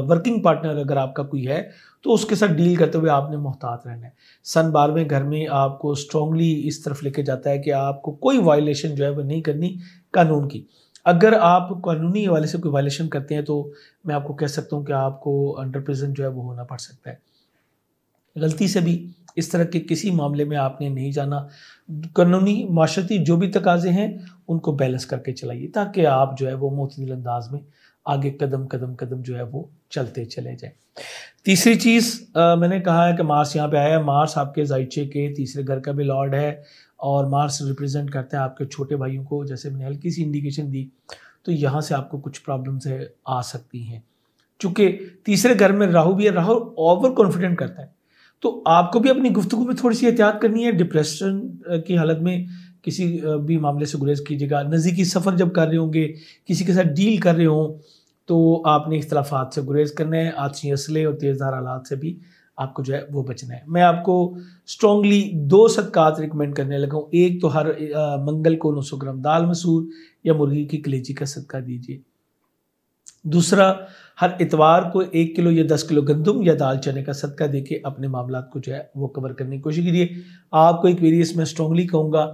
वर्किंग पार्टनर अगर आपका कोई है तो उसके साथ डील करते हुए आपने मोहतात रहना है सन बारहवें घर में आपको स्ट्रांगली इस तरफ लेके जाता है कि आपको कोई वायलेशन जो है वो नहीं करनी कानून की अगर आप कानूनी हवाले से कोई वायलेशन करते हैं तो मैं आपको कह सकता हूँ कि आपको अंडर प्रिजन जो है वो होना पड़ सकता है गलती से भी इस तरह के किसी मामले में आपने नहीं जाना कानूनी माशरती जो भी तकाजे हैं उनको बैलेंस करके चलाइए ताकि आप जो है वो मोतदिल अंदाज में आगे कदम कदम कदम जो है वो चलते चले जाए तीसरी चीज़ मैंने कहा है कि मार्स यहाँ पे आया है मार्स आपके जायचे के तीसरे घर का भी लॉर्ड है और मार्स रिप्रेजेंट करता है आपके छोटे भाइयों को जैसे मैंने हल्की सी इंडिकेशन दी तो यहाँ से आपको कुछ प्रॉब्लम्स है आ सकती हैं चूँकि तीसरे घर में राहु भी है राहु ओवर कॉन्फिडेंट करता है तो आपको भी अपनी गुफ्तु में थोड़ी सी एहतियात करनी है डिप्रेशन की हालत में किसी भी मामले से गुरेज कीजिएगा नज़दीकी सफ़र जब कर रहे होंगे किसी के साथ डील कर रहे हों तो आपने इख्तलाफा से गुरेज करना है आतशी असले और तेजदार आलात से भी आपको जो है वो बचना है मैं आपको स्ट्रॉन्गली दो सदकात रिकमेंड करने लगा हूँ एक तो हर मंगल को नौ सौ ग्राम दाल मसूर या मुर्गी की कलेजी का सदका दीजिए दूसरा हर इतवार को एक किलो या दस किलो गंदम या दाल चने का सदका दे के अपने मामला को जो है वो कवर करने की कोशिश कीजिए आपको एक वेरी इसमें स्ट्रॉन्गली कहूँगा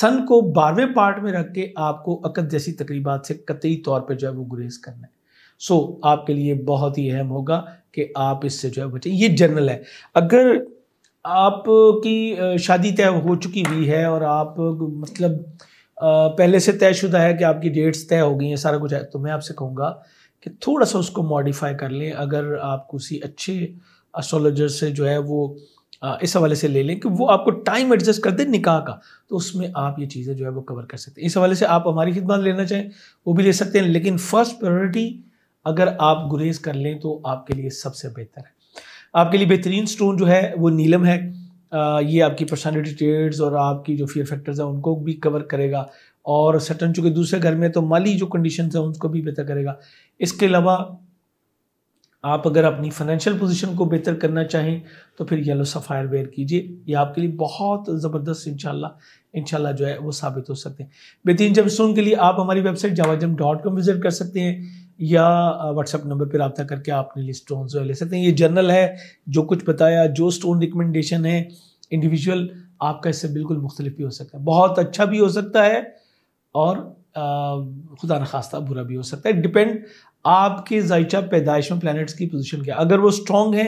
सन को बारहवें पार्ट में रख के आपको अकद जैसी तकरीबा से कतई तौर पर जो है वो गुरेज करना है सो so, आपके लिए बहुत ही अहम होगा कि आप इससे जो है बचें ये जनरल है अगर आपकी शादी तय हो चुकी हुई है और आप मतलब पहले से तयशुदा है कि आपकी डेट्स तय हो गई हैं सारा कुछ है तो मैं आपसे कहूँगा कि थोड़ा सा उसको मॉडिफाई कर लें अगर आप किसी अच्छे एस्ट्रोलॉजर से जो है वो इस हवाले से ले लें कि वो आपको टाइम एडजस्ट कर दे निकाह का तो उसमें आप ये चीज़ें जो है वो कवर कर सकते हैं इस हवाले से आप हमारी खिदमत लेना चाहें वो भी ले सकते हैं लेकिन फर्स्ट प्रायोरिटी अगर आप गुरेज कर लें तो आपके लिए सबसे बेहतर है आपके लिए बेहतरीन स्टोन जो है वो नीलम है ये आपकी पर्सनैलिटी ट्रेड्स और आपकी जो फियर फैक्टर्स हैं उनको भी कवर करेगा और सटन चूँकि दूसरे घर में तो माली जो कंडीशन है उनको भी बेहतर करेगा इसके अलावा आप अगर अपनी फाइनेंशियल पोजीशन को बेहतर करना चाहें तो फिर येलो सफ़ायर वेयर कीजिए ये आपके लिए बहुत ज़बरदस्त इनशाला इनशाला जो है वो साबित हो सकते हैं बेहतरीन जम स्टोन के लिए आप हमारी वेबसाइट जावाजम डॉट कॉम विजिट कर सकते हैं या व्हाट्सएप नंबर पर रबा करके आप अपने लिए स्टोन जो ले सकते हैं ये जनरल है जो कुछ बताया जो स्टोन रिकमेंडेशन है इंडिविजुअल आपका इससे बिल्कुल मुख्तलिफ भी हो सकता है बहुत अच्छा भी हो सकता है और खुदा नखास्ता बुरा भी हो सकता है डिपेंड आपके जायचा पैदाइश में प्लैनेट्स की पोजीशन क्या अगर वो स्ट्रॉन्ग है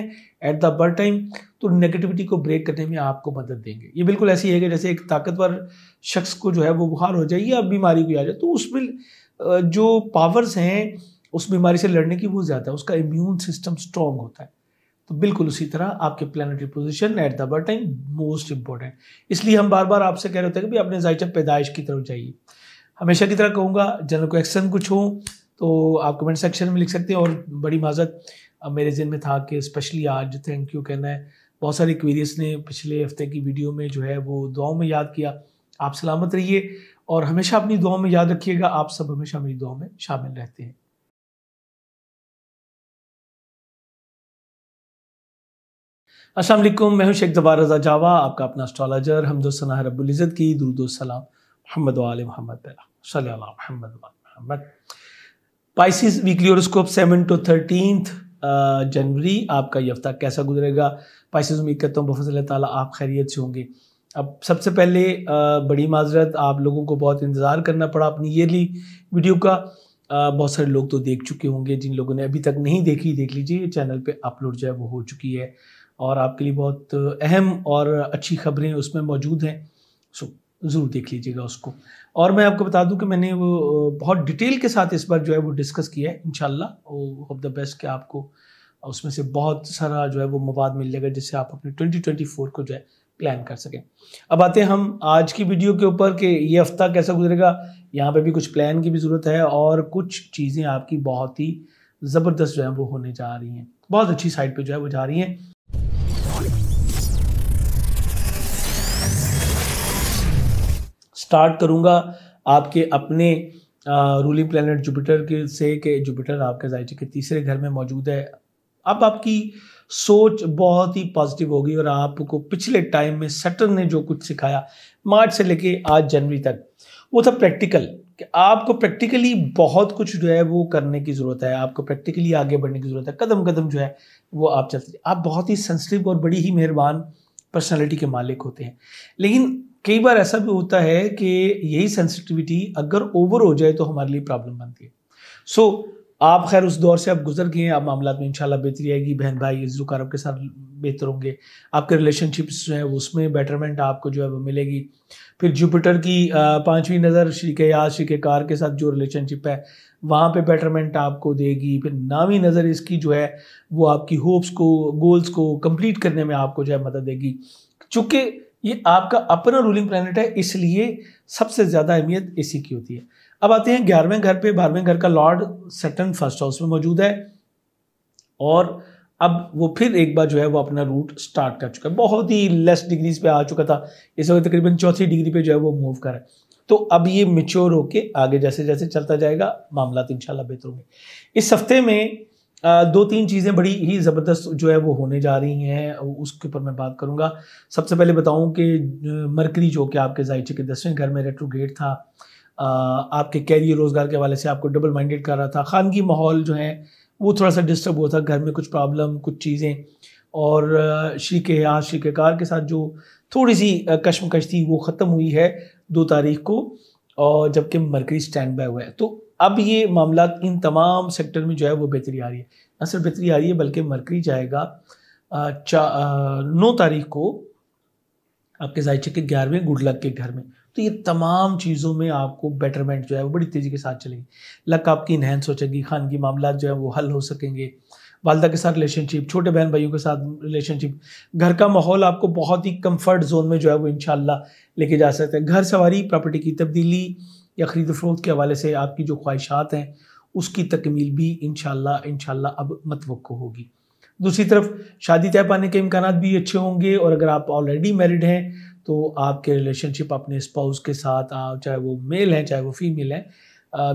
एट द बर्थ टाइम तो नेगेटिविटी को ब्रेक करने में आपको मदद देंगे ये बिल्कुल ऐसी है कि जैसे एक ताकतवर शख्स को जो है वो बुखार हो जाए या बीमारी भी आ जाए तो उसमें जो पावर्स हैं उस बीमारी से लड़ने की वो ज़्यादा है उसका इम्यून सिस्टम स्ट्रॉन्ग होता है तो बिल्कुल उसी तरह आपके planetary position at the birth time most important इसलिए हम बार बार आपसे कह रहे होते हैं कि भाई अपने जायचा पैदाइश की तरफ जाइए हमेशा की तरह कहूँगा जनरल क्वेश्चन कुछ हो तो आप कमेंट सेक्शन में लिख सकते हैं और बड़ी माजत मेरे जिन में था कि स्पेशली आज थैंक यू कहना है बहुत सारे क्वेरियस ने पिछले हफ्ते की वीडियो में जो है वो दुआओं में याद किया आप सलामत रहिए और हमेशा अपनी दुआओं में याद रखिएगा आप सब हमेशा मेरी दुआओं में शामिल रहते हैं असल मैं हूं शेख दबार रजा जावा आपका अपना एस्ट्रोलॉजर हमदोसना रबुल्ज़त की सलाम महमद वाल महमद पहला Pisces weekly horoscope seven to thirteen जनवरी आपका ये हफ्ता कैसा गुजरेगा पाइसिस उम्मीद करता हूँ बफजल ताला आप खैरियत से होंगे अब सबसे पहले uh, बड़ी माजरत आप लोगों को बहुत इंतज़ार करना पड़ा अपनी ईयरली वीडियो का uh, बहुत सारे लोग तो देख चुके होंगे जिन लोगों ने अभी तक नहीं देखी देख लीजिए चैनल पे अपलोड जो है वो हो चुकी है और आपके लिए बहुत अहम और अच्छी खबरें उसमें मौजूद हैं सो ज़रूर देख लीजिएगा उसको और मैं आपको बता दूं कि मैंने वो बहुत डिटेल के साथ इस बार जो है वो डिस्कस किया है इन होप द बेस्ट कि आपको उसमें से बहुत सारा जो है वो मवाद मिल जाएगा जिससे आप अपने 2024 को जो है प्लान कर सकें अब आते हैं हम आज की वीडियो के ऊपर कि ये हफ्ता कैसा गुजरेगा यहाँ पे भी कुछ प्लान की भी ज़रूरत है और कुछ चीज़ें आपकी बहुत ही ज़बरदस्त जो है वो होने जा रही हैं बहुत अच्छी साइड पर जो है वो जा रही हैं स्टार्ट करूँगा आपके अपने रूलिंग प्लानट जुपिटर के से कि जुपिटर आपके जायचे के तीसरे घर में मौजूद है अब आपकी सोच बहुत ही पॉजिटिव होगी और आपको पिछले टाइम में सटर ने जो कुछ सिखाया मार्च से लेके आज जनवरी तक वो था प्रैक्टिकल कि आपको प्रैक्टिकली बहुत कुछ जो है वो करने की ज़रूरत है आपको प्रैक्टिकली आगे बढ़ने की ज़रूरत है कदम कदम जो है वो आप चलते आप बहुत ही सेंसिटिव और बड़ी ही मेहरबान पर्सनैलिटी के मालिक होते हैं लेकिन कई बार ऐसा भी होता है कि यही सेंसिटिविटी अगर ओवर हो जाए तो हमारे लिए प्रॉब्लम बनती है सो so, आप खैर उस दौर से आप गुजर गए हैं आप मामला में इंशाल्लाह बेहतरी आएगी बहन भाई जुकार के साथ बेहतर होंगे आपके रिलेशनशिप्स जो है उसमें बेटरमेंट आपको जो है वो मिलेगी फिर जुपिटर की पांचवी नज़र शरीक याद के कार के साथ जो रिलेशनशिप है वहाँ पे बेटरमेंट आपको देगी फिर नावी नज़र इसकी जो है वो आपकी होप्स को गोल्स को कंप्लीट करने में आपको जो है मदद देगी चूँकि ये आपका अपना रूलिंग प्लानट है इसलिए सबसे ज़्यादा अहमियत इसी की होती है अब आते हैं ग्यारहवें घर पे बारहवें घर का लॉर्ड सेटन फर्स्ट हाउस में मौजूद है और अब वो फिर एक बार जो है वो अपना रूट स्टार्ट कर चुका है बहुत ही लेस डिग्रीज पे आ चुका था इस वक्त तकरीबन चौथी डिग्री पे जो है वो मूव कर रहा है तो अब ये मिच्योर होके आगे जैसे जैसे चलता जाएगा मामला इन बेहतर होंगे इस हफ्ते में दो तीन चीज़ें बड़ी ही ज़बरदस्त जो है वो होने जा रही हैं उसके ऊपर मैं बात करूँगा सबसे पहले बताऊँ कि मरकरी जो कि आपके जायचे के दसवें घर में रेट्रोगेट था आपके कैरियर रोज़गार के हवाले से आपको डबल माइंडेड कर रहा था खानगी माहौल जो है वो थोड़ा सा डिस्टर्ब हुआ था घर में कुछ प्रॉब्लम कुछ चीज़ें और शरीक श्री के कार के साथ जो थोड़ी सी कश्मकश थी वो ख़त्म हुई है दो तारीख को और जबकि मरकरी स्टैंड बाय हुआ है तो अब ये मामला इन तमाम सेक्टर में जो है वो बेहतरी आ रही है न सिर्फ बेहतरी आ रही है बल्कि मरकरी जाएगा नौ तारीख को आपके जायचे के ग्यारहवें गुडलक के घर में तो ये तमाम चीज़ों में आपको बेटरमेंट जो है वो बड़ी तेज़ी के साथ चलेगी लक आपकी इन्हेंस हो खान की मामला जो है वो हल हो सकेंगे वालदा के साथ रिलेशनशिप छोटे बहन भाइयों के साथ रिलेशनशिप घर का माहौल आपको बहुत ही कंफर्ट जोन में जो है वो इन लेके जा सकते हैं घर सवारी प्रॉपर्टी की तब्दीली या ख़रीद फरोख्त के हवाले से आपकी जो ख्वाहिशात हैं उसकी तकमील भी इन शाला अब मतव होगी दूसरी तरफ शादी तय पाने के इम्कान भी अच्छे होंगे और अगर आप ऑलरेडी मैरिड हैं तो आपके रिलेशनशिप अपने स्पाउस के साथ चाहे वो मेल हैं चाहे वो फीमेल हैं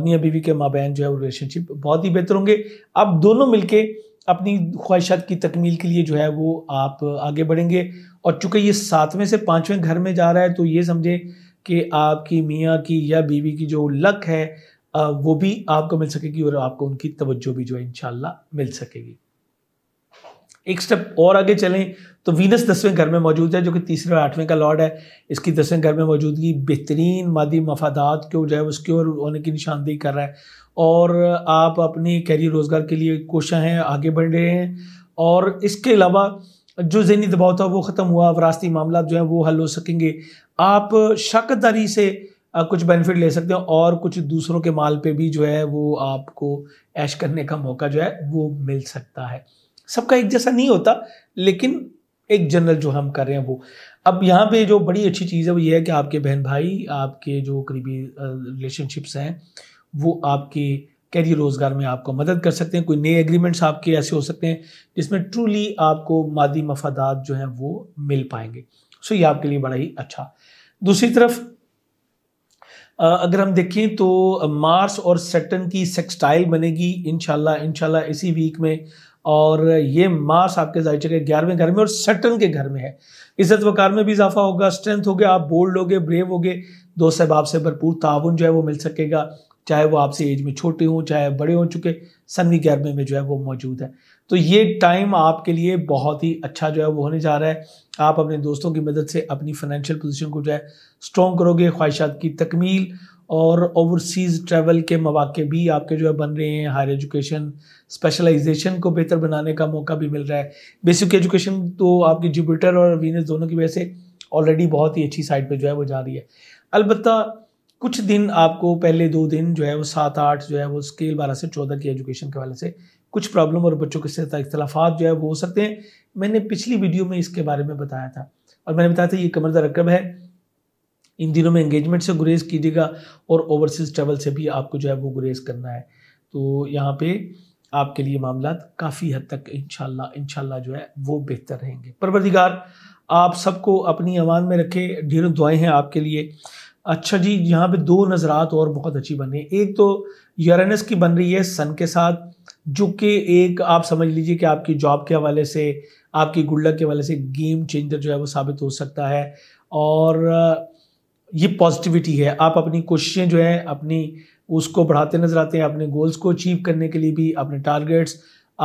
मियाँ बीवी के माँ बहन जो है वो रिलेशनशिप बहुत ही बेहतर होंगे आप दोनों मिलके अपनी ख्वाहिशात की तकमील के लिए जो है वो आप आगे बढ़ेंगे और चूँकि ये सातवें से पाँचवें घर में जा रहा है तो ये समझें कि आपकी मियाँ की या बीवी की जो लक है वो भी आपको मिल सकेगी और आपको उनकी तवज्जो भी जो है इन मिल सकेगी एक स्टेप और आगे चलें तो वीनस दसवें घर में मौजूद है जो कि तीसरे और आठवें का लॉर्ड है इसकी दसवें घर में मौजूदगी बेहतरीन मादी मफादात को जो है उसके और होने की निशानदेही कर रहा है और आप अपने कैरियर रोज़गार के लिए कोशा हैं आगे बढ़ रहे हैं और इसके अलावा जो जहनी दबाव था वो ख़त्म हुआ वरासती मामला जो है वो हल हो सकेंगे आप शकदारी से कुछ बेनिफिट ले सकते हैं और कुछ दूसरों के माल पे भी जो है वो आपको ऐश करने का मौका जो है वो मिल सकता है सबका एक जैसा नहीं होता लेकिन एक जनरल जो हम कर रहे हैं वो अब यहाँ पे जो बड़ी अच्छी चीज़ है वो ये है कि आपके बहन भाई आपके जो करीबी रिलेशनशिप्स हैं वो आपकी कैरियर रोजगार में आपको मदद कर सकते हैं कोई नए एग्रीमेंट्स आपके ऐसे हो सकते हैं जिसमें ट्रूली आपको मादी मफादात जो हैं वो मिल पाएंगे सो ये आपके लिए बड़ा ही अच्छा दूसरी तरफ अगर हम देखें तो मार्स और सेटन की सेक्सटाइल बनेगी इनशाला इनशाला इसी वीक में और ये मार्स आपके जायचे के ग्यारहवें घर में और सेटन के घर में है इज्जत वकार में भी इजाफा होगा स्ट्रेंथ हो गया आप बोल्ड हो गए ब्रेव हो गए दोस्त अहबाब से भरपूर ताउन जो है वो मिल सकेगा चाहे वो आपसे एज में छोटे हों चाहे बड़े हो चुके सन्नी गर्मे में जो है वो मौजूद है तो ये टाइम आपके लिए बहुत ही अच्छा जो है वो होने जा रहा है आप अपने दोस्तों की मदद से अपनी फाइनेंशियल पोजीशन को जो है स्ट्रॉन्ग करोगे ख्वाहिशात की तकमील और ओवरसीज़ ट्रैवल के मौाक़े भी आपके जो है बन रहे हैं हायर एजुकेशन स्पेशलाइजेशन को बेहतर बनाने का मौका भी मिल रहा है बेसिक एजुकेशन तो आपकी जुबिटर और वीनस दोनों की वजह से ऑलरेडी बहुत ही अच्छी साइड पर जो है वो जा रही है अलबत्ता कुछ दिन आपको पहले दो दिन जो है वो सात आठ जो है वो स्केल बारह से चौदह की एजुकेशन के हवाले से कुछ प्रॉब्लम और बच्चों के इख्तलाफा जो है वो हो सकते हैं मैंने पिछली वीडियो में इसके बारे में बताया था और मैंने बताया था ये कमरदा रकब है इन दिनों में इंगेजमेंट से गुरेज कीजिएगा और ओवरसीज़ ट्रेवल से भी आपको जो है वो गुरेज करना है तो यहाँ पे आपके लिए मामला काफ़ी हद तक इन इनशाला जो है वो बेहतर रहेंगे परवरदिगार आप सबको अपनी आवाज़ में रखे ढेरों दुआएं हैं आपके लिए अच्छा जी यहाँ पे दो नज़रात और बहुत अच्छी बन रही है एक तो यूरेनस की बन रही है सन के साथ जो कि एक आप समझ लीजिए कि आपकी जॉब के हवाले से आपकी गुडलक के हवाले से गेम चेंजर जो है वो साबित हो सकता है और ये पॉजिटिविटी है आप अपनी कोशिशें जो हैं अपनी उसको बढ़ाते नजर आते हैं अपने गोल्स को अचीव करने के लिए भी अपने टारगेट्स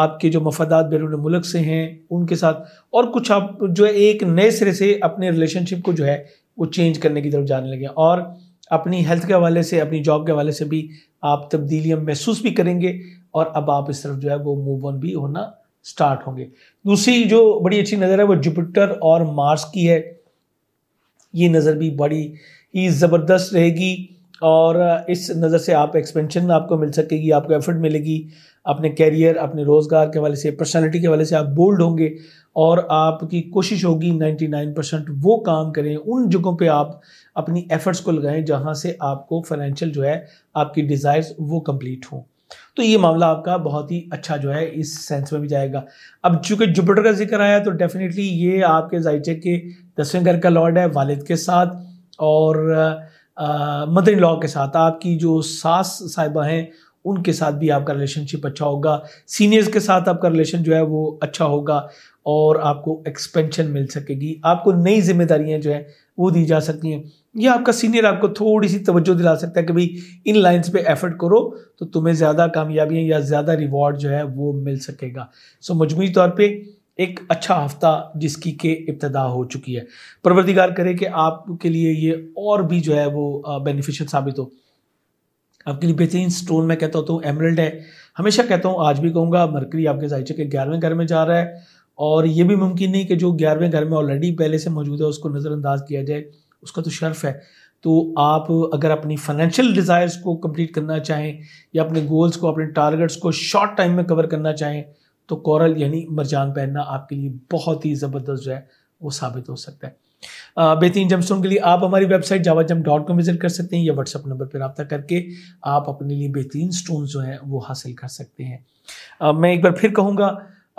आपके जो मफादात बैरून मुल्क से हैं उनके साथ और कुछ आप जो है एक नए सिरे से अपने रिलेशनशिप को जो है वो चेंज करने की तरफ जाने लगे और अपनी हेल्थ के हवाले से अपनी जॉब के हवाले से भी आप तब्दीलियाँ महसूस भी करेंगे और अब आप इस तरफ जो है वो मूव ऑन भी होना स्टार्ट होंगे दूसरी जो बड़ी अच्छी नज़र है वो जुपिटर और मार्स की है ये नज़र भी बड़ी ही ज़बरदस्त रहेगी और इस नज़र से आप एक्सपेंशन आपको मिल सकेगी आपको एफर्ट मिलेगी अपने कैरियर अपने रोज़गार के हवाले से पर्सनालिटी के हवाले से आप बोल्ड होंगे और आपकी कोशिश होगी 99 परसेंट वो काम करें उन जगहों पे आप अपनी एफर्ट्स को लगाएं जहाँ से आपको फाइनेंशियल जो है आपकी डिज़ायर्स वो कंप्लीट हों तो ये मामला आपका बहुत ही अच्छा जो है इस सेंस में भी जाएगा अब चूंकि जुपिटर का जिक्र आया तो डेफिनेटली ये आपके जायचे के दसवें घर का लॉर्ड है वालिद के साथ और मदर इन लॉ के साथ आपकी जो सास साहिबा हैं उनके साथ भी आपका रिलेशनशिप अच्छा होगा सीनियर्स के साथ आपका रिलेशन जो है वो अच्छा होगा और आपको एक्सपेंशन मिल सकेगी आपको नई जिम्मेदारियां जो है वो दी जा सकती हैं या आपका सीनियर आपको थोड़ी सी तवज्जो दिला सकता है कि भाई इन लाइंस पे एफर्ट करो तो तुम्हें ज़्यादा कामयाबियाँ या ज़्यादा रिवॉर्ड जो है वो मिल सकेगा सो मजमू तौर पर एक अच्छा हफ्ता जिसकी के इब्तदा हो चुकी है परवरदिगार करें कि आपके लिए ये और भी जो है वो बेनिफिशियल साबित हो आपके लिए बेहतरीन स्टोन मैं कहता होता हूँ एमरल्ड है हमेशा कहता हूँ आज भी कहूँगा मरकरी आपके जायचे के ग्यारहवें घर में जा रहा है और ये भी मुमकिन नहीं कि जो ग्यारहवें घर में ऑलरेडी पहले से मौजूद है उसको नज़रअंदाज किया जाए उसका तो शर्फ है तो आप अगर अपनी फाइनेंशियल डिज़ायर्स को कंप्लीट करना चाहें या अपने गोल्स को अपने टारगेट्स को शॉर्ट टाइम में कवर करना चाहें तो कॉरल यानी मरजान पहनना आपके लिए बहुत ही ज़बरदस्त जो है वो साबित हो सकता है बेहतरीन जम के लिए आप हमारी वेबसाइट जावा जम डॉट कॉम विजिट कर सकते हैं या व्हाट्सअप नंबर पर रब्ता करके आप अपने लिए बेहतरीन स्टोन जो हैं वो हासिल कर सकते हैं मैं एक बार फिर कहूँगा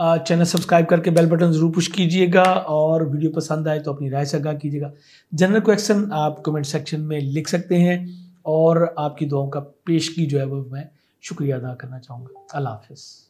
चैनल सब्सक्राइब करके बेल बटन ज़रूर पुश कीजिएगा और वीडियो पसंद आए तो अपनी राय से आगा कीजिएगा जनरल क्वेश्चन आप कमेंट सेक्शन में लिख सकते हैं और आपकी दुआओं का पेश की जो है वो मैं शुक्रिया अदा करना चाहूँगा अल्लाह हाफिज़